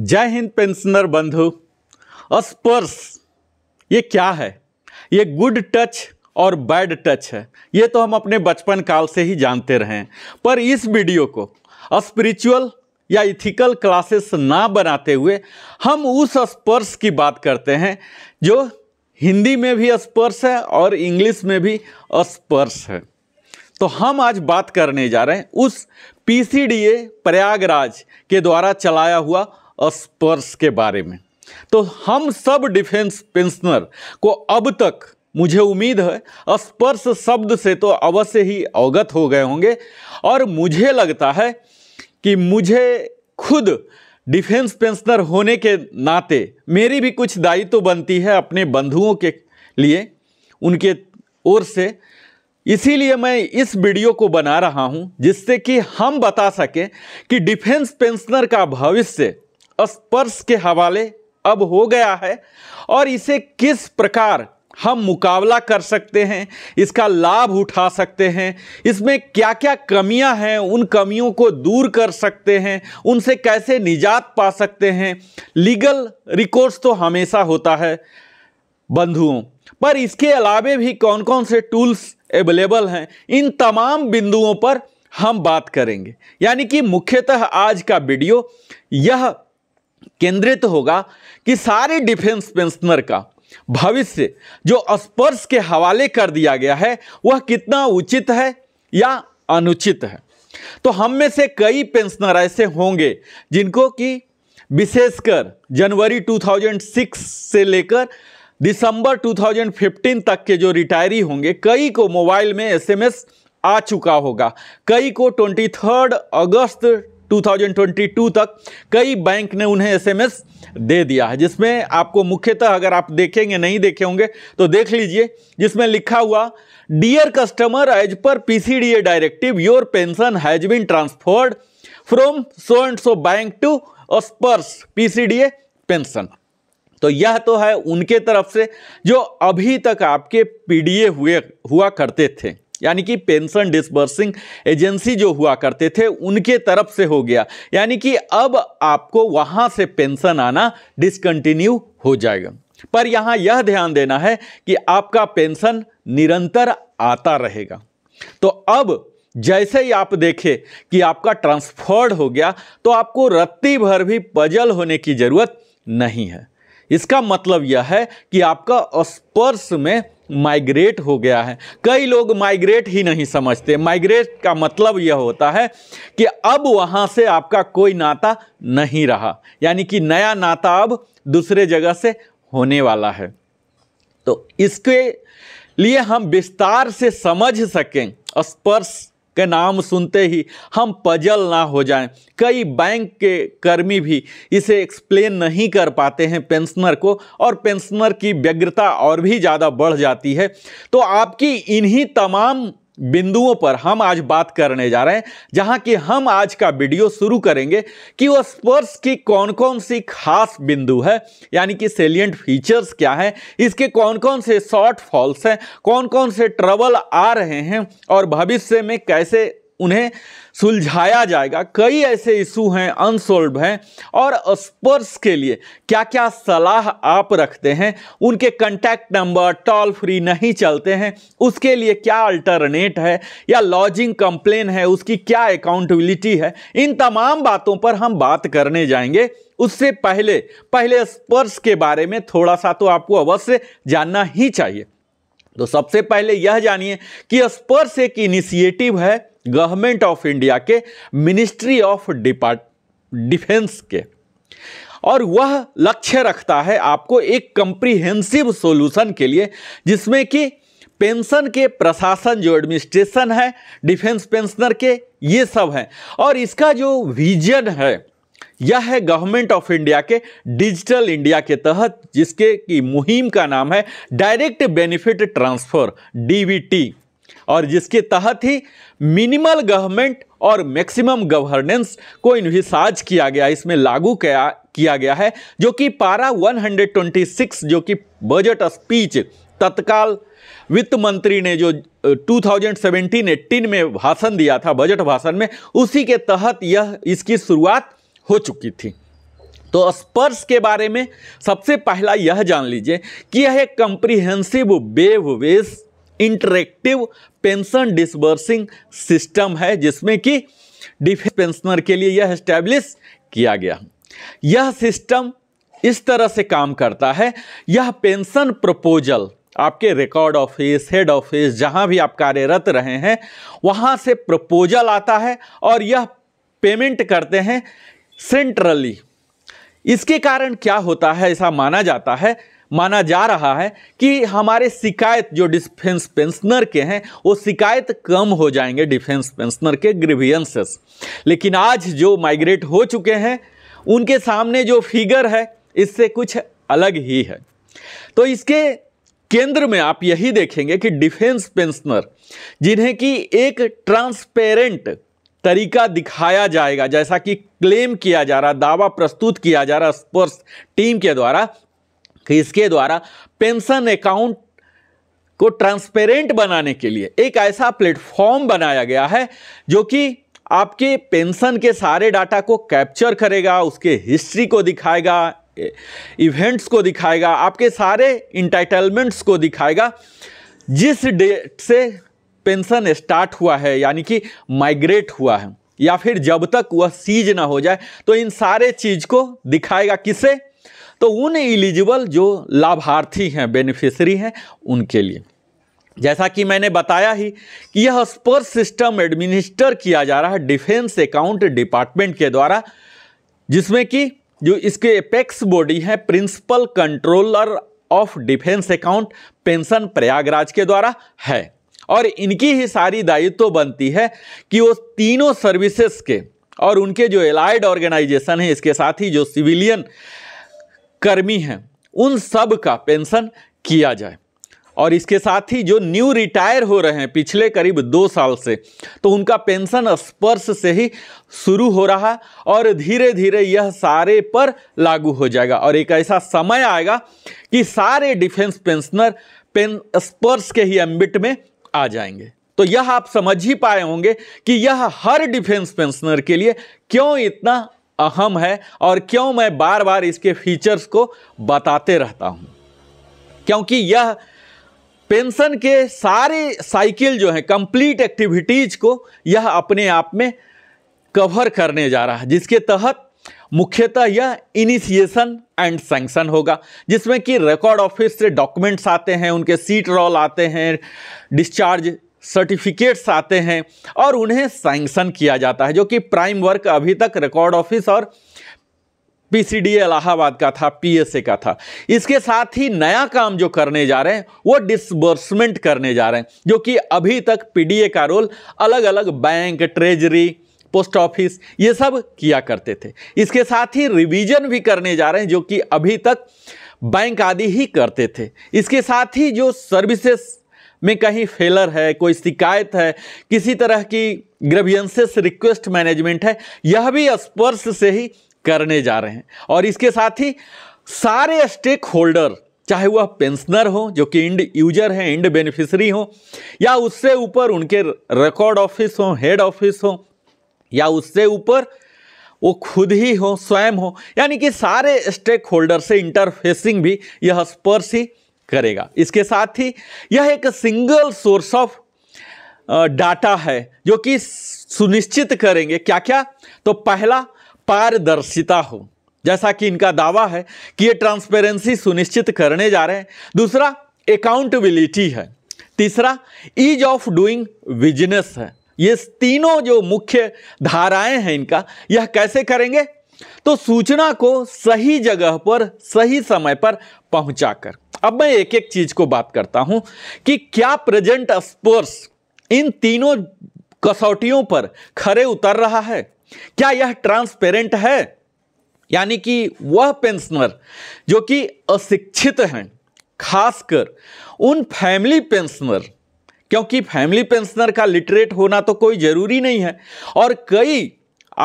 जय हिंद पेंशनर बंधु स्पर्श ये क्या है ये गुड टच और बैड टच है ये तो हम अपने बचपन काल से ही जानते रहे हैं पर इस वीडियो को स्पिरिचुअल या इथिकल क्लासेस ना बनाते हुए हम उस स्पर्श की बात करते हैं जो हिंदी में भी स्पर्श है और इंग्लिश में भी स्पर्श है तो हम आज बात करने जा रहे हैं उस पीसीडीए प्रयागराज के द्वारा चलाया हुआ स्पर्श के बारे में तो हम सब डिफेंस पेंशनर को अब तक मुझे उम्मीद है स्पर्श शब्द से तो अवश्य ही अवगत हो गए होंगे और मुझे लगता है कि मुझे खुद डिफेंस पेंशनर होने के नाते मेरी भी कुछ दायित्व तो बनती है अपने बंधुओं के लिए उनके ओर से इसीलिए मैं इस वीडियो को बना रहा हूं जिससे कि हम बता सकें कि डिफेंस पेंशनर का भविष्य स्पर्श के हवाले अब हो गया है और इसे किस प्रकार हम मुकाबला कर सकते हैं इसका लाभ उठा सकते हैं इसमें क्या क्या कमियां हैं उन कमियों को दूर कर सकते हैं उनसे कैसे निजात पा सकते हैं लीगल रिकोर्स तो हमेशा होता है बंधुओं पर इसके अलावे भी कौन कौन से टूल्स अवेलेबल हैं इन तमाम बिंदुओं पर हम बात करेंगे यानी कि मुख्यतः आज का वीडियो यह केंद्रित होगा कि सारे डिफेंस पेंशनर का भविष्य जो स्पर्श के हवाले कर दिया गया है वह कितना उचित है या अनुचित है तो हम में से कई पेंशनर ऐसे होंगे जिनको कि विशेषकर जनवरी 2006 से लेकर दिसंबर 2015 तक के जो रिटायरी होंगे कई को मोबाइल में एसएमएस आ चुका होगा कई को 23 अगस्त 2022 तक कई बैंक ने उन्हें एसएमएस दे दिया है जिसमें आपको मुख्यतः अगर आप देखेंगे नहीं देखे होंगे तो देख लीजिए जिसमें लिखा हुआ dear customer as per PCDA directive your pension has been transferred from so and so bank to Sparsh PCDA pension तो यह तो है उनके तरफ से जो अभी तक आपके पीडीए हुए हुआ करते थे यानी कि पेंशन डिसबर्सिंग एजेंसी जो हुआ करते थे उनके तरफ से हो गया यानी कि अब आपको वहां से पेंशन आना डिसकंटिन्यू हो जाएगा पर यहां यह ध्यान देना है कि आपका पेंशन निरंतर आता रहेगा तो अब जैसे ही आप देखें कि आपका ट्रांसफर्ड हो गया तो आपको रत्ती भर भी पजल होने की ज़रूरत नहीं है इसका मतलब यह है कि आपका स्पर्श में माइग्रेट हो गया है कई लोग माइग्रेट ही नहीं समझते माइग्रेट का मतलब यह होता है कि अब वहाँ से आपका कोई नाता नहीं रहा यानी कि नया नाता अब दूसरे जगह से होने वाला है तो इसके लिए हम विस्तार से समझ सकें स्पर्श के नाम सुनते ही हम पजल ना हो जाएं कई बैंक के कर्मी भी इसे एक्सप्लेन नहीं कर पाते हैं पेंशनर को और पेंशनर की व्यग्रता और भी ज़्यादा बढ़ जाती है तो आपकी इन्हीं तमाम बिंदुओं पर हम आज बात करने जा रहे हैं जहां कि हम आज का वीडियो शुरू करेंगे कि वह स्पर्श की कौन कौन सी खास बिंदु है यानी कि सेलियंट फीचर्स क्या हैं इसके कौन कौन से शॉर्ट फॉल्स हैं कौन कौन से ट्रबल आ रहे हैं और भविष्य में कैसे उन्हें सुलझाया जाएगा कई ऐसे इशू हैं अनसोल्व हैं और स्पर्स के लिए क्या क्या सलाह आप रखते हैं उनके कंटैक्ट नंबर टॉल फ्री नहीं चलते हैं उसके लिए क्या अल्टरनेट है या लॉजिंग कंप्लेन है उसकी क्या अकाउंटेबिलिटी है इन तमाम बातों पर हम बात करने जाएंगे उससे पहले पहले स्पर्श के बारे में थोड़ा सा तो आपको अवश्य जानना ही चाहिए तो सबसे पहले यह जानिए कि स्पर्श एक इनिशिएटिव है गवर्नमेंट ऑफ इंडिया के मिनिस्ट्री ऑफ डिपार्ट डिफेंस के और वह लक्ष्य रखता है आपको एक कंप्रीहेंसिव सॉल्यूशन के लिए जिसमें कि पेंशन के प्रशासन जो एडमिनिस्ट्रेशन है डिफेंस पेंशनर के ये सब हैं और इसका जो विजन है यह है गवर्नमेंट ऑफ इंडिया के डिजिटल इंडिया के तहत जिसके की मुहिम का नाम है डायरेक्ट बेनिफिट ट्रांसफर डीबीटी और जिसके तहत ही मिनिमल गवर्नमेंट और मैक्सिमम गवर्नेंस को इन्विसाज किया गया इसमें लागू किया किया गया है जो कि पारा 126 जो कि बजट स्पीच तत्काल वित्त मंत्री ने जो 2017-18 में भाषण दिया था बजट भाषण में उसी के तहत यह इसकी शुरुआत हो चुकी थी तो स्पर्श के बारे में सबसे पहला यह जान लीजिए कि यह एक comprehensive web based interactive pension disbursing system है जिसमें कि डिफेंस पेंशनर के लिए यह स्टैब्लिश किया गया यह सिस्टम इस तरह से काम करता है यह पेंशन प्रपोजल आपके रिकॉर्ड ऑफिस हेड ऑफिस जहां भी आप कार्यरत रहे हैं वहां से प्रपोजल आता है और यह पेमेंट करते हैं सेंट्रली इसके कारण क्या होता है ऐसा माना जाता है माना जा रहा है कि हमारे शिकायत जो डिफेंस पेंशनर के हैं वो शिकायत कम हो जाएंगे डिफेंस पेंशनर के ग्रीवियंसेस लेकिन आज जो माइग्रेट हो चुके हैं उनके सामने जो फिगर है इससे कुछ अलग ही है तो इसके केंद्र में आप यही देखेंगे कि डिफेंस पेंशनर जिन्हें कि एक ट्रांसपेरेंट तरीका दिखाया जाएगा जैसा कि क्लेम किया जा रहा दावा प्रस्तुत किया जा रहा स्पर्श टीम के द्वारा कि इसके द्वारा पेंशन अकाउंट को ट्रांसपेरेंट बनाने के लिए एक ऐसा प्लेटफॉर्म बनाया गया है जो कि आपके पेंशन के सारे डाटा को कैप्चर करेगा उसके हिस्ट्री को दिखाएगा इवेंट्स को दिखाएगा आपके सारे इंटाइटलमेंट्स को दिखाएगा जिस डेट से पेंशन स्टार्ट हुआ है यानी कि माइग्रेट हुआ है या फिर जब तक वह सीज ना हो जाए तो इन सारे चीज़ को दिखाएगा किसे तो उन एलिजिबल जो लाभार्थी हैं बेनिफिशरी हैं उनके लिए जैसा कि मैंने बताया ही कि यह स्पर्श सिस्टम एडमिनिस्टर किया जा रहा है डिफेंस अकाउंट डिपार्टमेंट के द्वारा जिसमें कि जो इसके अपेक्स बॉडी है principal controller of defence account pension Prayagraj के द्वारा है और इनकी ही सारी दायित्व तो बनती है कि वो तीनों सर्विसेज के और उनके जो एलाइड ऑर्गेनाइजेशन है इसके साथ ही जो सिविलियन कर्मी हैं उन सब का पेंशन किया जाए और इसके साथ ही जो न्यू रिटायर हो रहे हैं पिछले करीब दो साल से तो उनका पेंशन स्पर्श से ही शुरू हो रहा और धीरे धीरे यह सारे पर लागू हो जाएगा और एक ऐसा समय आएगा कि सारे डिफेंस पेंशनर पेन स्पर्श के ही एम्बिट में आ जाएंगे तो यह आप समझ ही पाए होंगे कि यह हर डिफेंस पेंशनर के लिए क्यों इतना अहम है और क्यों मैं बार बार इसके फीचर्स को बताते रहता हूं क्योंकि यह पेंशन के सारे साइकिल जो हैं कंप्लीट एक्टिविटीज़ को यह अपने आप में कवर करने जा रहा है जिसके तहत मुख्यतः यह इनिशिएशन एंड सैंक्शन होगा जिसमें कि रिकॉर्ड ऑफिस से डॉक्यूमेंट्स आते हैं उनके सीट रोल आते हैं डिस्चार्ज सर्टिफिकेट्स आते हैं और उन्हें सैंक्शन किया जाता है जो कि प्राइम वर्क अभी तक रिकॉर्ड ऑफिस और पीसीडी इलाहाबाद का था पीएसए का था इसके साथ ही नया काम जो करने जा रहे हैं वो डिसबर्समेंट करने जा रहे हैं जो कि अभी तक पीडीए का रोल अलग अलग बैंक ट्रेजरी पोस्ट ऑफिस ये सब किया करते थे इसके साथ ही रिवीजन भी करने जा रहे हैं जो कि अभी तक बैंक आदि ही करते थे इसके साथ ही जो सर्विसेस में कहीं फेलर है कोई शिकायत है किसी तरह की ग्रेवियंसेस रिक्वेस्ट मैनेजमेंट है यह भी स्पर्श से ही करने जा रहे हैं और इसके साथ ही सारे स्टेक होल्डर चाहे वह पेंशनर हो जो कि इंड यूजर हैं इंड बेनिफिशरी हो या उससे ऊपर उनके रिकॉर्ड ऑफिस हो हेड ऑफिस हो या उससे ऊपर वो खुद ही हो स्वयं हो यानी कि सारे स्टेक होल्डर से इंटरफेसिंग भी यह स्पर्श ही करेगा इसके साथ ही यह एक सिंगल सोर्स ऑफ डाटा है जो कि सुनिश्चित करेंगे क्या क्या तो पहला पारदर्शिता हो जैसा कि इनका दावा है कि ये ट्रांसपेरेंसी सुनिश्चित करने जा रहे हैं दूसरा अकाउंटेबिलिटी है तीसरा ईज ऑफ डूइंग बिजनेस है ये तीनों जो मुख्य धाराएं हैं इनका यह कैसे करेंगे तो सूचना को सही जगह पर सही समय पर पहुंचाकर अब मैं एक एक चीज को बात करता हूं कि क्या प्रेजेंट स्पोर्स इन तीनों कसौटियों पर खरे उतर रहा है क्या यह ट्रांसपेरेंट है यानी कि वह पेंशनर जो कि अशिक्षित हैं खासकर उन फैमिली पेंशनर क्योंकि फैमिली पेंशनर का लिटरेट होना तो कोई जरूरी नहीं है और कई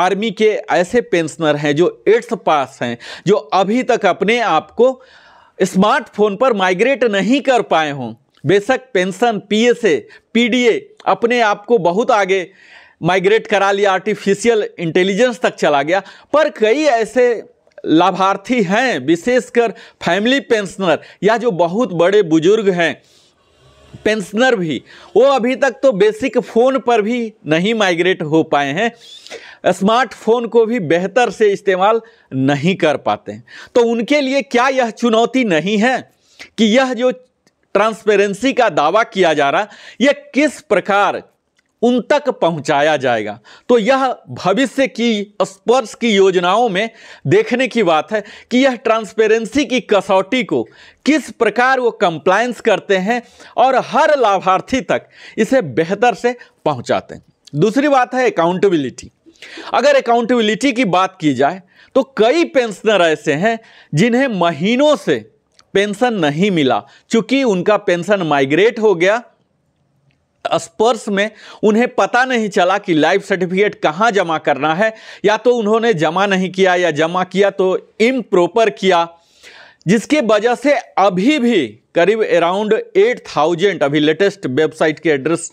आर्मी के ऐसे पेंशनर हैं जो एट्स पास हैं जो अभी तक अपने आप को स्मार्टफोन पर माइग्रेट नहीं कर पाए हों बेशक पेंशन पीएसए पीडीए अपने आप को बहुत आगे माइग्रेट करा लिया आर्टिफिशियल इंटेलिजेंस तक चला गया पर कई ऐसे लाभार्थी हैं विशेषकर फैमिली पेंशनर या जो बहुत बड़े बुजुर्ग हैं पेंशनर भी वो अभी तक तो बेसिक फ़ोन पर भी नहीं माइग्रेट हो पाए हैं स्मार्टफोन को भी बेहतर से इस्तेमाल नहीं कर पाते हैं तो उनके लिए क्या यह चुनौती नहीं है कि यह जो ट्रांसपेरेंसी का दावा किया जा रहा यह किस प्रकार उन तक पहुंचाया जाएगा तो यह भविष्य की स्पर्श की योजनाओं में देखने की बात है कि यह ट्रांसपेरेंसी की कसौटी को किस प्रकार वो कंप्लायंस करते हैं और हर लाभार्थी तक इसे बेहतर से पहुंचाते हैं दूसरी बात है अकाउंटेबिलिटी अगर अकाउंटेबिलिटी की बात की जाए तो कई पेंशनर ऐसे हैं जिन्हें महीनों से पेंशन नहीं मिला क्योंकि उनका पेंशन माइग्रेट हो गया स्पर्श में उन्हें पता नहीं चला कि लाइफ सर्टिफिकेट कहां जमा करना है या तो उन्होंने जमा नहीं किया या जमा किया तो इम प्रॉपर किया जिसके वजह से अभी भी करीब अराउंड एट थाउजेंड अभी लेटेस्ट वेबसाइट के एड्रेस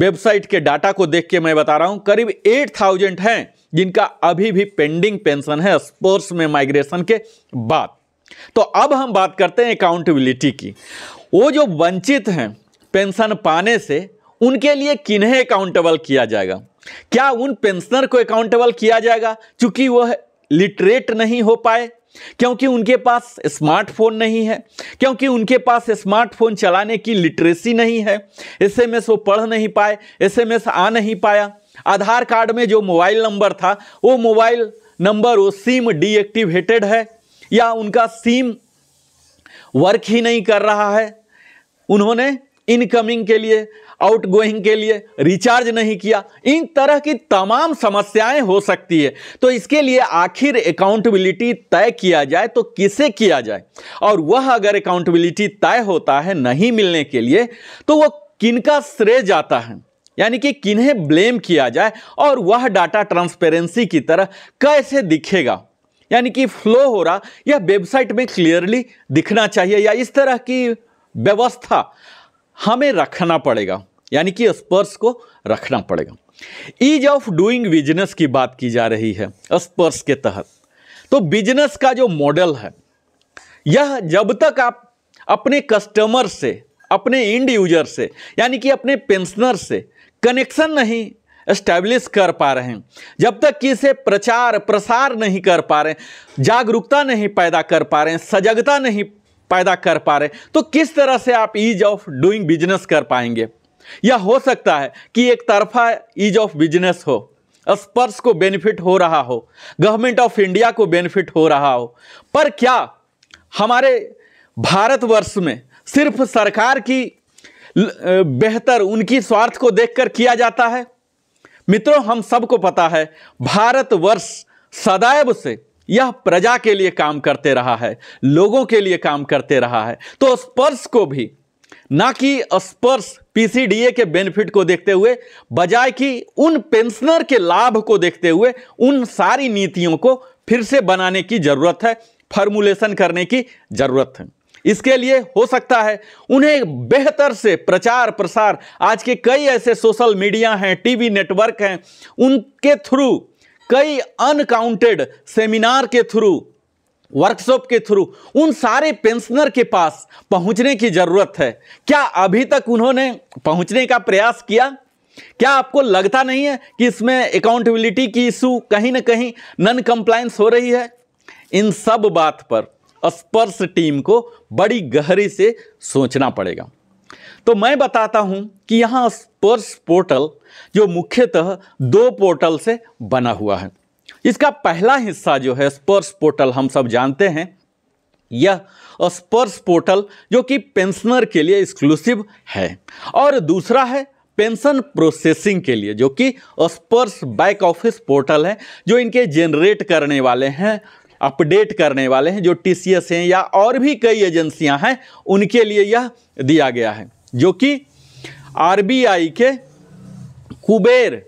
वेबसाइट के डाटा को देख के मैं बता रहा हूं करीब एट थाउजेंड हैं जिनका अभी भी पेंडिंग पेंशन है स्पोर्ट्स में माइग्रेशन के बाद तो अब हम बात करते हैं अकाउंटेबिलिटी की वो जो वंचित हैं पेंशन पाने से उनके लिए किन्हें अकाउंटेबल किया जाएगा क्या उन पेंशनर को अकाउंटेबल किया जाएगा चूंकि वह लिटरेट नहीं हो पाए क्योंकि उनके पास स्मार्टफोन नहीं है क्योंकि उनके पास स्मार्टफोन चलाने की लिटरेसी नहीं है एसएमएस वो पढ़ नहीं पाए एसएमएस आ नहीं पाया आधार कार्ड में जो मोबाइल नंबर था वो मोबाइल नंबर वो सिम डीएक्टिवेटेड है या उनका सिम वर्क ही नहीं कर रहा है उन्होंने इनकमिंग के लिए आउटगोइंग के लिए रिचार्ज नहीं किया इन तरह की तमाम समस्याएं हो सकती है तो इसके लिए आखिर अकाउंटेबिलिटी तय किया जाए तो किसे किया जाए और वह अगर अकाउंटेबिलिटी तय होता है नहीं मिलने के लिए तो वह किनका श्रेय जाता है यानी कि किन्हें ब्लेम किया जाए और वह डाटा ट्रांसपेरेंसी की तरह कैसे दिखेगा यानी कि फ्लो हो रहा यह वेबसाइट में क्लियरली दिखना चाहिए या इस तरह की व्यवस्था हमें रखना पड़ेगा यानी कि स्पर्श को रखना पड़ेगा ईज ऑफ डूइंग बिजनेस की बात की जा रही है स्पर्श के तहत तो बिजनेस का जो मॉडल है यह जब तक आप अपने कस्टमर से अपने इंड यूजर से यानी कि अपने पेंशनर से कनेक्शन नहीं एस्टैब्लिश कर पा रहे हैं जब तक कि इसे प्रचार प्रसार नहीं कर पा रहे जागरूकता नहीं पैदा कर पा रहे हैं सजगता नहीं पैदा कर पा रहे तो किस तरह से आप ईज ऑफ डूइंग बिजनेस कर पाएंगे या हो सकता है कि एक तरफा ईज ऑफ बिजनेस हो स्पर्श को बेनिफिट हो रहा हो गवर्नमेंट ऑफ इंडिया को बेनिफिट हो रहा हो पर क्या हमारे भारतवर्ष में सिर्फ सरकार की बेहतर उनकी स्वार्थ को देखकर किया जाता है मित्रों हम सबको पता है भारतवर्ष सदैव से यह प्रजा के लिए काम करते रहा है लोगों के लिए काम करते रहा है तो स्पर्श को भी ना कि स्पर्श पीसीडीए के बेनिफिट को देखते हुए बजाय कि उन पेंशनर के लाभ को देखते हुए उन सारी नीतियों को फिर से बनाने की जरूरत है फॉर्मुलेशन करने की जरूरत है इसके लिए हो सकता है उन्हें बेहतर से प्रचार प्रसार आज के कई ऐसे सोशल मीडिया हैं टीवी नेटवर्क हैं उनके थ्रू कई अनकाउंटेड सेमिनार के थ्रू वर्कशॉप के थ्रू उन सारे पेंशनर के पास पहुंचने की ज़रूरत है क्या अभी तक उन्होंने पहुंचने का प्रयास किया क्या आपको लगता नहीं है कि इसमें अकाउंटेबिलिटी की इशू कहीं ना कहीं नन कंप्लायंस हो रही है इन सब बात पर स्पर्श टीम को बड़ी गहरी से सोचना पड़ेगा तो मैं बताता हूं कि यहां स्पर्श पोर्टल जो मुख्यतः दो पोर्टल से बना हुआ है इसका पहला हिस्सा जो है स्पर्श पोर्टल हम सब जानते हैं यह स्पर्श पोर्टल जो कि पेंशनर के लिए एक्सक्लूसिव है और दूसरा है पेंशन प्रोसेसिंग के लिए जो कि स्पर्स बैक ऑफिस पोर्टल है जो इनके जेनरेट करने वाले हैं अपडेट करने वाले हैं जो टी हैं या और भी कई एजेंसियां हैं उनके लिए यह दिया गया है जो कि आरबीआई के कुबेर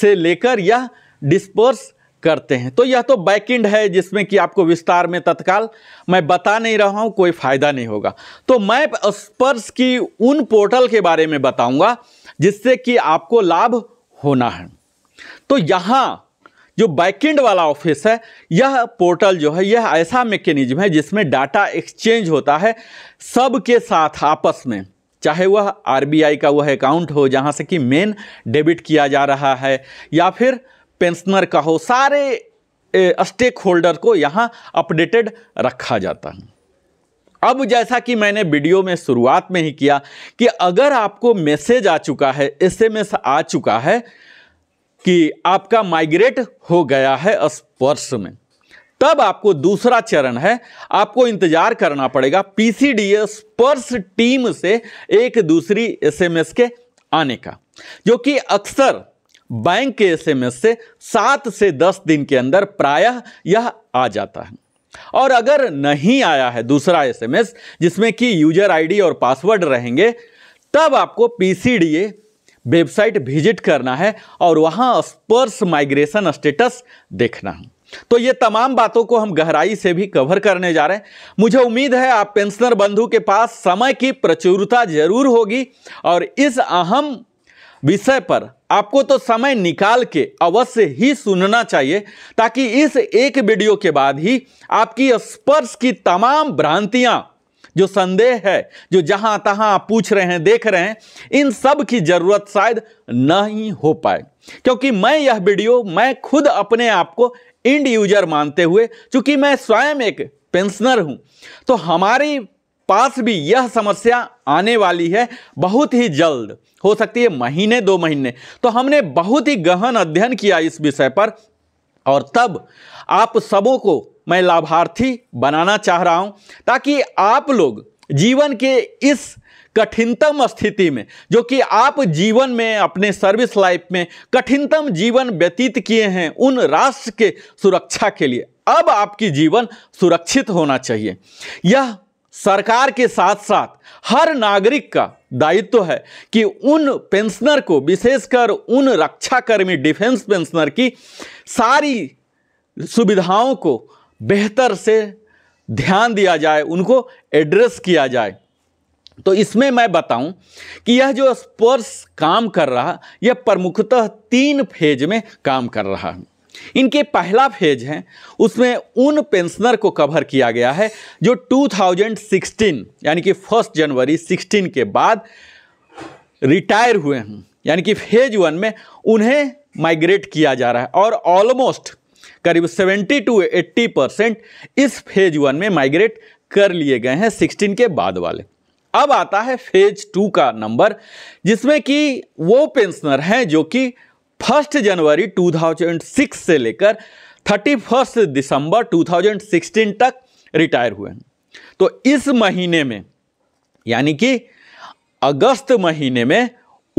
से लेकर यह डिस्पर्स करते हैं तो यह तो बैकएंड है जिसमें कि आपको विस्तार में तत्काल मैं बता नहीं रहा हूँ कोई फ़ायदा नहीं होगा तो मैं स्पर्श की उन पोर्टल के बारे में बताऊँगा जिससे कि आपको लाभ होना है तो यहाँ जो बैकेंड वाला ऑफिस है यह पोर्टल जो है यह ऐसा मैकेनिज्म है जिसमें डाटा एक्सचेंज होता है सबके साथ आपस में चाहे वह आरबीआई का वह अकाउंट हो जहाँ से कि मेन डेबिट किया जा रहा है या फिर पेंशनर का हो सारे स्टेक होल्डर को यहाँ अपडेटेड रखा जाता है अब जैसा कि मैंने वीडियो में शुरुआत में ही किया कि अगर आपको मैसेज आ चुका है एसएमएस आ चुका है कि आपका माइग्रेट हो गया है स्पर्श में तब आपको दूसरा चरण है आपको इंतजार करना पड़ेगा पीसीडीए स्पर्श टीम से एक दूसरी एसएमएस के आने का जो कि अक्सर बैंक के एसएमएस से सात से दस दिन के अंदर प्रायः यह आ जाता है और अगर नहीं आया है दूसरा एसएमएस जिसमें कि यूजर आईडी और पासवर्ड रहेंगे तब आपको पीसीडीए वेबसाइट विजिट करना है और वहाँ स्पर्स माइग्रेशन स्टेटस देखना है तो ये तमाम बातों को हम गहराई से भी कवर करने जा रहे हैं मुझे उम्मीद है आप पेंशनर बंधु के पास समय की प्रचुरता जरूर होगी और इस अहम विषय पर आपको तो समय निकाल के अवश्य ही सुनना चाहिए ताकि इस एक वीडियो के बाद ही आपकी स्पर्श की तमाम भ्रांतियां जो संदेह है जो जहां तहां पूछ रहे हैं देख रहे हैं इन सब की जरूरत शायद नहीं हो पाए क्योंकि मैं यह वीडियो मैं खुद अपने आप को इंड यूजर मानते हुए चूंकि मैं स्वयं एक पेंशनर हूं तो हमारी पास भी यह समस्या आने वाली है बहुत ही जल्द हो सकती है महीने दो महीने तो हमने बहुत ही गहन अध्ययन किया इस विषय पर और तब आप सबों को मैं लाभार्थी बनाना चाह रहा हूं ताकि आप लोग जीवन के इस कठिनतम स्थिति में जो कि आप जीवन में अपने सर्विस लाइफ में कठिनतम जीवन व्यतीत किए हैं उन राष्ट्र के सुरक्षा के लिए अब आपकी जीवन सुरक्षित होना चाहिए यह सरकार के साथ साथ हर नागरिक का दायित्व तो है कि उन पेंशनर को विशेषकर उन रक्षाकर्मी डिफेंस पेंशनर की सारी सुविधाओं को बेहतर से ध्यान दिया जाए उनको एड्रेस किया जाए तो इसमें मैं बताऊं कि यह जो स्पर्श काम कर रहा यह प्रमुखतः तीन फेज में काम कर रहा है इनके पहला फेज है उसमें उन पेंशनर को कवर किया गया है जो 2016 यानी कि फर्स्ट जनवरी 16 के बाद रिटायर हुए हैं यानी कि फेज वन में उन्हें माइग्रेट किया जा रहा है और ऑलमोस्ट करीब 70 टू 80 परसेंट इस फेज वन में माइग्रेट कर लिए गए हैं 16 के बाद वाले अब आता है फेज टू का नंबर जिसमें कि वो पेंशनर हैं जो कि फर्स्ट जनवरी 2006 से लेकर थर्टी फर्स्ट दिसंबर 2016 तक रिटायर हुए हैं तो इस महीने में यानी कि अगस्त महीने में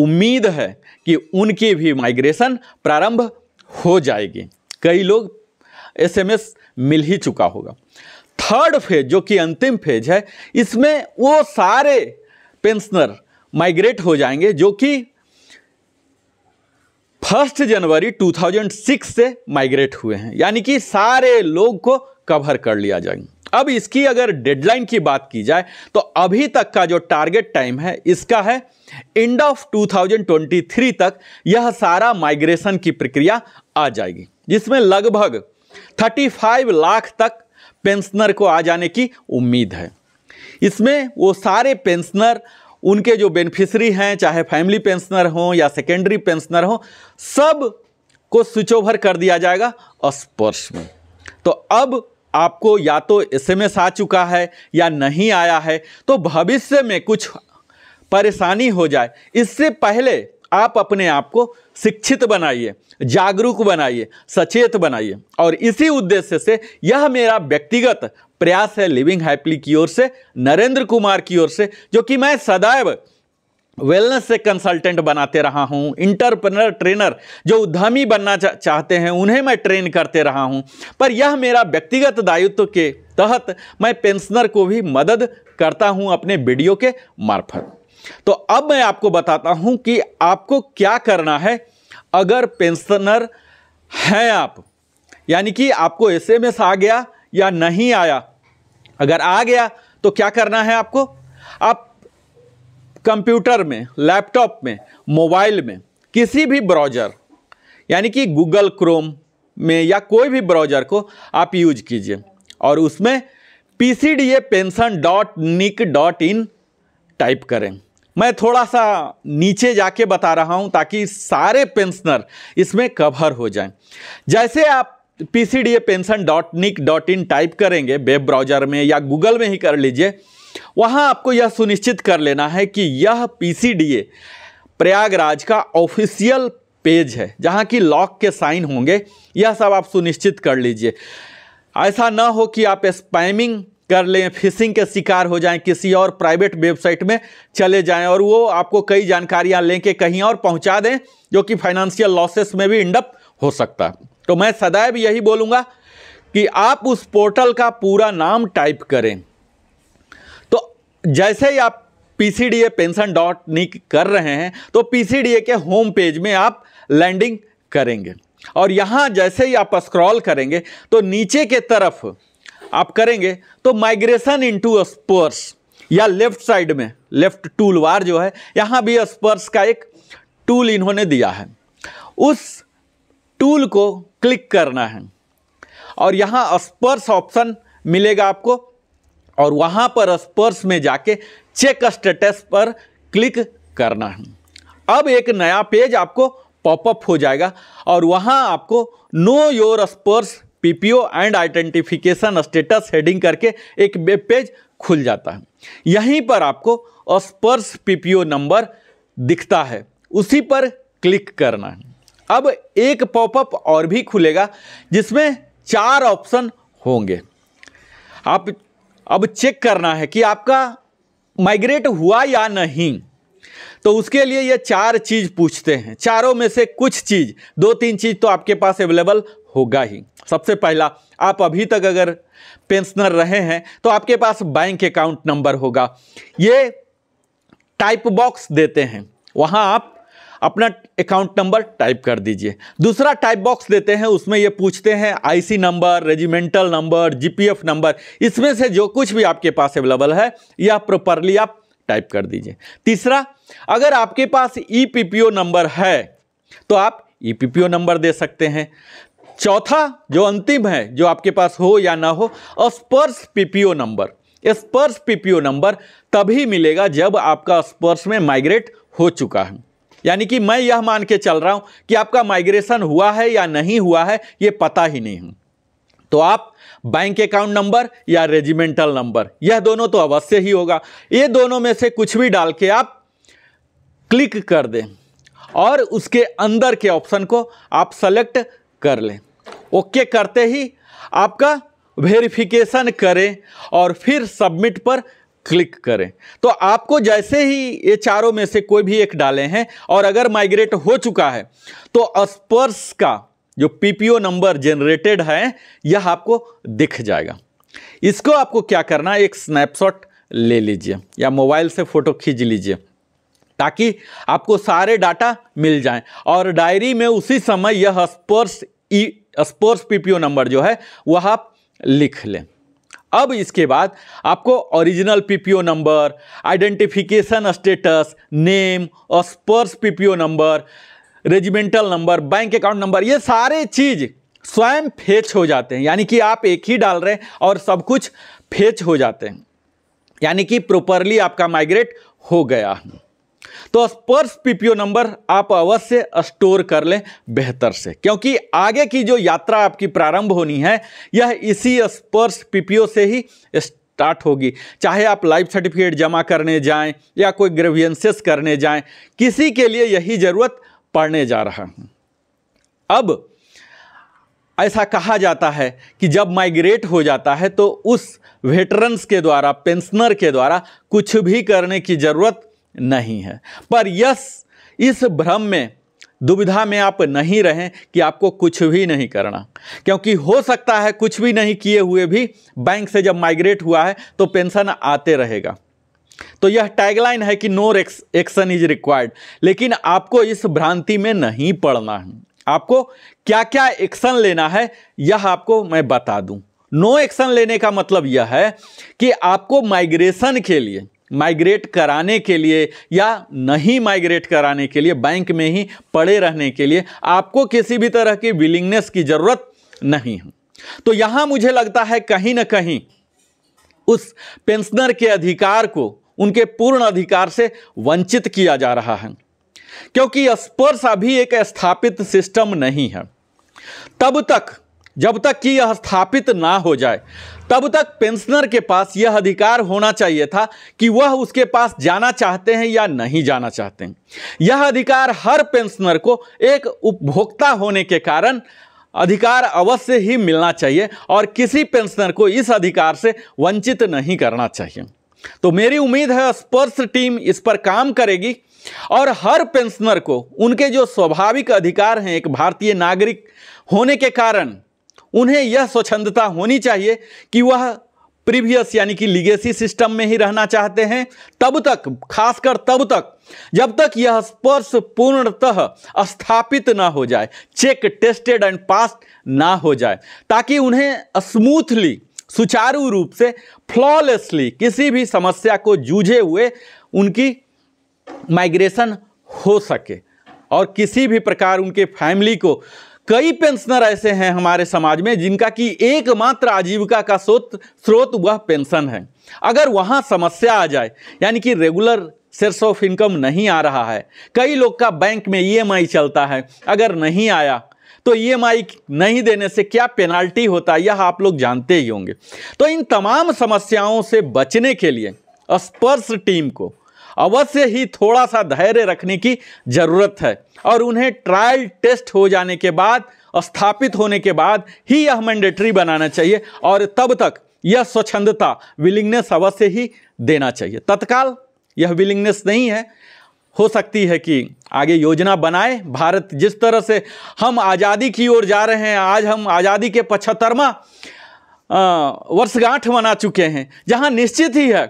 उम्मीद है कि उनकी भी माइग्रेशन प्रारंभ हो जाएगी कई लोग एसएमएस मिल ही चुका होगा थर्ड फेज जो कि अंतिम फेज है इसमें वो सारे पेंशनर माइग्रेट हो जाएंगे जो कि फर्स्ट जनवरी 2006 से माइग्रेट हुए हैं यानी कि सारे लोग को कवर कर लिया जाए अब इसकी अगर डेडलाइन की बात की जाए तो अभी तक का जो टारगेट टाइम है इसका है एंड ऑफ 2023 तक यह सारा माइग्रेशन की प्रक्रिया आ जाएगी जिसमें लगभग 35 लाख तक पेंशनर को आ जाने की उम्मीद है इसमें वो सारे पेंशनर उनके जो बेनिफिशरी हैं चाहे फैमिली पेंशनर हों या सेकेंडरी पेंशनर हों सब को स्विच ओवर कर दिया जाएगा स्पर्श में तो अब आपको या तो एसएमएस आ चुका है या नहीं आया है तो भविष्य में कुछ परेशानी हो जाए इससे पहले आप अपने आप को शिक्षित बनाइए जागरूक बनाइए सचेत बनाइए और इसी उद्देश्य से यह मेरा व्यक्तिगत प्रयास है लिविंग हैप्पी की ओर से नरेंद्र कुमार की ओर से जो कि मैं सदैव वेलनेस से कंसल्टेंट बनाते रहा हूं इंटरप्रनर ट्रेनर जो उद्यमी बनना चा, चाहते हैं उन्हें मैं ट्रेन करते रहा हूं पर यह मेरा व्यक्तिगत दायित्व के तहत मैं पेंशनर को भी मदद करता हूं अपने वीडियो के मार्फत तो अब मैं आपको बताता हूं कि आपको क्या करना है अगर पेंशनर हैं आप यानी कि आपको एस आ गया या नहीं आया अगर आ गया तो क्या करना है आपको आप कंप्यूटर में लैपटॉप में मोबाइल में किसी भी ब्राउज़र यानी कि गूगल क्रोम में या कोई भी ब्राउज़र को आप यूज कीजिए और उसमें P C D A pension dot nic dot in type करें मैं थोड़ा सा नीचे जाके बता रहा हूँ ताकि सारे पेंशनर इसमें कवर हो जाएं जैसे आप P C D A pension dot nic dot in type करेंगे वेब ब्राउजर में या गूगल में ही कर लीजिए वहाँ आपको यह सुनिश्चित कर लेना है कि यह P C D A Prayagraj का ऑफिशियल पेज है जहाँ की लॉक के साइन होंगे यह सब आप सुनिश्चित कर लीजिए ऐसा ना हो कि आप स्पैमिंग कर लें फिशिंग के शिकार हो जाएं किसी और प्राइवेट वेबसाइट में चले जाएं और वो आपको कई जानकारियां लेके कहीं और पहुंचा दें जो कि फाइनेंशियल लॉसेस में भी इंडप हो सकता है तो मैं सदैव यही बोलूँगा कि आप उस पोर्टल का पूरा नाम टाइप करें तो जैसे ही आप P C D A pension dot nic कर रहे हैं तो पी सी डी ए के होम पेज में आप लैंडिंग करेंगे और यहाँ जैसे ही आप स्क्रॉल करेंगे तो नीचे के तरफ आप करेंगे तो माइग्रेशन इनटू स्पर्स या लेफ्ट साइड में लेफ्ट टूल वार जो है यहाँ भी स्पर्स का एक टूल इन्होंने दिया है उस टूल को क्लिक करना है और यहाँ स्पर्श ऑप्शन मिलेगा आपको और वहाँ पर स्पर्श में जाके चेक स्टेटस पर क्लिक करना है अब एक नया पेज आपको पॉपअप हो जाएगा और वहाँ आपको know your Sparsh PPO and identification status heading करके एक वेब पेज खुल जाता है यहीं पर आपको स्पर्श पीपीओ नंबर दिखता है उसी पर क्लिक करना है अब एक पॉपअप और भी खुलेगा जिसमें चार ऑप्शन होंगे आप अब चेक करना है कि आपका माइग्रेट हुआ या नहीं तो उसके लिए ये चार चीज़ पूछते हैं चारों में से कुछ चीज़ दो तीन चीज़ तो आपके पास अवेलेबल होगा ही सबसे पहला आप अभी तक अगर पेंशनर रहे हैं तो आपके पास बैंक अकाउंट नंबर होगा ये टाइप बॉक्स देते हैं वहाँ आप अपना अकाउंट नंबर टाइप कर दीजिए दूसरा टाइप बॉक्स देते हैं उसमें ये पूछते हैं IC number regimental number GPF number इसमें से जो कुछ भी आपके पास अवेलेबल है यह प्रॉपरली आप टाइप कर दीजिए तीसरा अगर आपके पास ई e नंबर है तो आप ई e नंबर दे सकते हैं चौथा जो अंतिम है जो आपके पास हो या ना हो Sparsh PPO number Sparsh PPO number तभी मिलेगा जब आपका स्पर्श में माइग्रेट हो चुका है यानी कि मैं यह मान के चल रहा हूं कि आपका माइग्रेशन हुआ है या नहीं हुआ है यह पता ही नहीं तो आप बैंक अकाउंट नंबर या रेजिमेंटल नंबर यह दोनों तो अवश्य ही होगा ये दोनों में से कुछ भी डाल के आप क्लिक कर दें और उसके अंदर के ऑप्शन को आप सेलेक्ट कर लें ओके करते ही आपका वेरिफिकेशन करें और फिर सबमिट पर क्लिक करें तो आपको जैसे ही ये चारों में से कोई भी एक डाले हैं और अगर माइग्रेट हो चुका है तो स्पर्श का जो पीपीओ नंबर जनरेटेड है यह आपको दिख जाएगा इसको आपको क्या करना है एक स्नैपशॉट ले लीजिए या मोबाइल से फ़ोटो खींच लीजिए ताकि आपको सारे डाटा मिल जाएं और डायरी में उसी समय यह स्पर्श ई स्पर्श पीपीओ नंबर जो है वह आप लिख लें अब इसके बाद आपको original PPO number identification status name और Sparsh PPO number regimental number bank account number ये सारे चीज़ स्वयं फेच हो जाते हैं यानी कि आप एक ही डाल रहे हैं और सब कुछ फेच हो जाते हैं यानी कि प्रॉपरली आपका माइग्रेट हो गया तो स्पर्श पीपीओ नंबर आप अवश्य स्टोर कर लें बेहतर से क्योंकि आगे की जो यात्रा आपकी प्रारंभ होनी है यह इसी स्पर्श पीपीओ से ही स्टार्ट होगी चाहे आप लाइफ सर्टिफिकेट जमा करने जाएं या कोई ग्रेवियंसेस करने जाएं किसी के लिए यही ज़रूरत पड़ने जा रहा हूं अब ऐसा कहा जाता है कि जब माइग्रेट हो जाता है तो उस वेटरन्स के द्वारा पेंशनर के द्वारा कुछ भी करने की ज़रूरत नहीं है पर यस इस भ्रम में दुविधा में आप नहीं रहें कि आपको कुछ भी नहीं करना क्योंकि हो सकता है कुछ भी नहीं किए हुए भी बैंक से जब माइग्रेट हुआ है तो पेंशन आते रहेगा तो यह टैगलाइन है कि नो एक्शन इज रिक्वायर्ड लेकिन आपको इस भ्रांति में नहीं पड़ना है आपको क्या क्या एक्शन लेना है यह आपको मैं बता दूं नो एक्शन लेने का मतलब यह है कि आपको माइग्रेशन के लिए माइग्रेट कराने के लिए या नहीं माइग्रेट कराने के लिए बैंक में ही पड़े रहने के लिए आपको किसी भी तरह की विलिंगनेस की ज़रूरत नहीं है तो यहां मुझे लगता है कहीं ना कहीं उस पेंशनर के अधिकार को उनके पूर्ण अधिकार से वंचित किया जा रहा है क्योंकि स्पर्श अभी एक स्थापित सिस्टम नहीं है तब तक जब तक कि यह स्थापित ना हो जाए तब तक पेंशनर के पास यह अधिकार होना चाहिए था कि वह उसके पास जाना चाहते हैं या नहीं जाना चाहते हैं यह अधिकार हर पेंशनर को एक उपभोक्ता होने के कारण अधिकार अवश्य ही मिलना चाहिए और किसी पेंशनर को इस अधिकार से वंचित नहीं करना चाहिए तो मेरी उम्मीद है स्पर्श टीम इस पर काम करेगी और हर पेंशनर को उनके जो स्वाभाविक अधिकार हैं एक भारतीय नागरिक होने के कारण उन्हें यह स्वच्छंदता होनी चाहिए कि वह प्रीवियस यानी कि लीगेसी सिस्टम में ही रहना चाहते हैं तब तक खासकर तब तक जब तक यह स्पर्श पूर्णतः स्थापित ना हो जाए चेक टेस्टेड एंड पास्ट ना हो जाए ताकि उन्हें स्मूथली सुचारू रूप से फ्लॉलेसली किसी भी समस्या को जूझे हुए उनकी माइग्रेशन हो सके और किसी भी प्रकार उनके फैमिली को कई पेंशनर ऐसे हैं हमारे समाज में जिनका कि एकमात्र आजीविका का स्रोत स्रोत वह पेंशन है अगर वहाँ समस्या आ जाए यानी कि रेगुलर सोर्स ऑफ इनकम नहीं आ रहा है कई लोग का बैंक में ईएमआई e चलता है अगर नहीं आया तो ईएमआई e नहीं देने से क्या पेनाल्टी होता है यह आप लोग जानते ही होंगे तो इन तमाम समस्याओं से बचने के लिए स्पर्श टीम को अवश्य ही थोड़ा सा धैर्य रखने की जरूरत है और उन्हें ट्रायल टेस्ट हो जाने के बाद स्थापित होने के बाद ही यह मैंडेटरी बनाना चाहिए और तब तक यह स्वच्छंदता विलिंगनेस अवश्य ही देना चाहिए तत्काल यह विलिंगनेस नहीं है हो सकती है कि आगे योजना बनाए भारत जिस तरह से हम आज़ादी की ओर जा रहे हैं आज हम आज़ादी के पचहत्तरवा वर्षगांठ मना चुके हैं जहां निश्चित ही है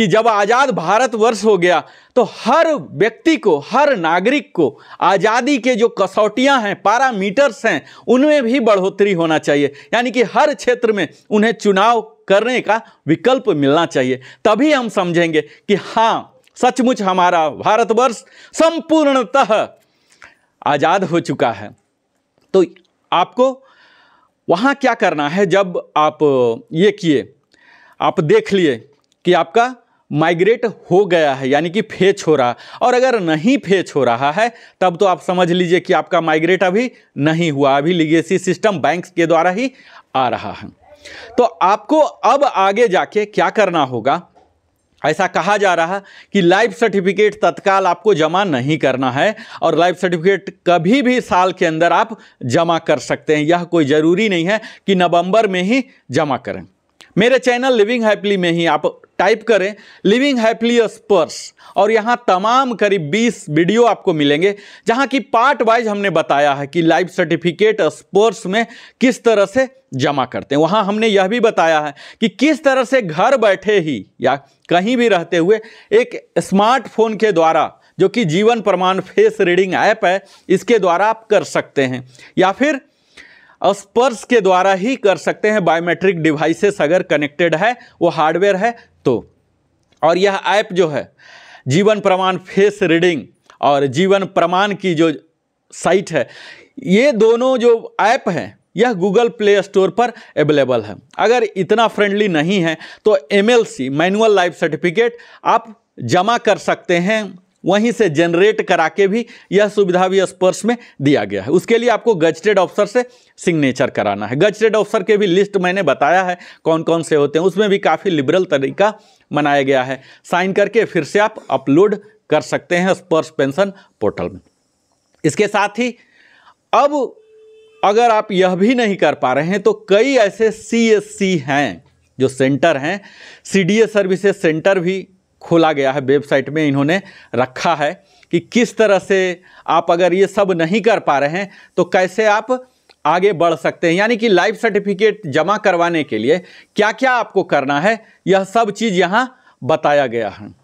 कि जब आज़ाद भारतवर्ष हो गया तो हर व्यक्ति को हर नागरिक को आज़ादी के जो कसौटियां हैं पारामीटर्स हैं उनमें भी बढ़ोतरी होना चाहिए यानी कि हर क्षेत्र में उन्हें चुनाव करने का विकल्प मिलना चाहिए तभी हम समझेंगे कि हाँ सचमुच हमारा भारतवर्ष संपूर्णतः आज़ाद हो चुका है तो आपको वहाँ क्या करना है जब आप ये किए आप देख लिए कि आपका माइग्रेट हो गया है यानी कि फेच हो रहा और अगर नहीं फेच हो रहा है तब तो आप समझ लीजिए कि आपका माइग्रेट अभी नहीं हुआ अभी लिगेसी सिस्टम बैंक के द्वारा ही आ रहा है तो आपको अब आगे जाके क्या करना होगा ऐसा कहा जा रहा कि लाइफ सर्टिफिकेट तत्काल आपको जमा नहीं करना है और लाइफ सर्टिफिकेट कभी भी साल के अंदर आप जमा कर सकते हैं यह कोई ज़रूरी नहीं है कि नवंबर में ही जमा करें मेरे चैनल लिविंग हैप्पली में ही आप टाइप करें लिविंग हैप्पली स्पर्स और यहाँ तमाम करीब 20 वीडियो आपको मिलेंगे जहाँ की पार्ट वाइज हमने बताया है कि लाइफ सर्टिफिकेट स्पर्स में किस तरह से जमा करते हैं वहाँ हमने यह भी बताया है कि किस तरह से घर बैठे ही या कहीं भी रहते हुए एक स्मार्टफोन के द्वारा जो कि जीवन प्रमाण फेस रीडिंग ऐप है इसके द्वारा आप कर सकते हैं या फिर और स्पर्श के द्वारा ही कर सकते हैं बायोमेट्रिक डिवाइसेस अगर कनेक्टेड है वो हार्डवेयर है तो और यह ऐप जो है जीवन प्रमाण फेस रीडिंग और जीवन प्रमाण की जो साइट है ये दोनों जो ऐप हैं यह गूगल प्ले स्टोर पर अवेलेबल है अगर इतना फ्रेंडली नहीं है तो एम मैनुअल लाइफ सर्टिफिकेट आप जमा कर सकते हैं वहीं से जनरेट करा के भी यह सुविधा भी स्पर्श में दिया गया है उसके लिए आपको गजटेड ऑफिसर से सिग्नेचर कराना है गजटेड ऑफिसर के भी लिस्ट मैंने बताया है कौन कौन से होते हैं उसमें भी काफ़ी लिबरल तरीका मनाया गया है साइन करके फिर से आप अपलोड कर सकते हैं स्पर्श पेंशन पोर्टल में इसके साथ ही अब अगर आप यह भी नहीं कर पा रहे हैं तो कई ऐसे सी हैं जो सेंटर हैं सी सर्विसेज सेंटर भी खोला गया है वेबसाइट में इन्होंने रखा है कि किस तरह से आप अगर ये सब नहीं कर पा रहे हैं तो कैसे आप आगे बढ़ सकते हैं यानी कि लाइफ सर्टिफिकेट जमा करवाने के लिए क्या क्या आपको करना है यह सब चीज़ यहाँ बताया गया है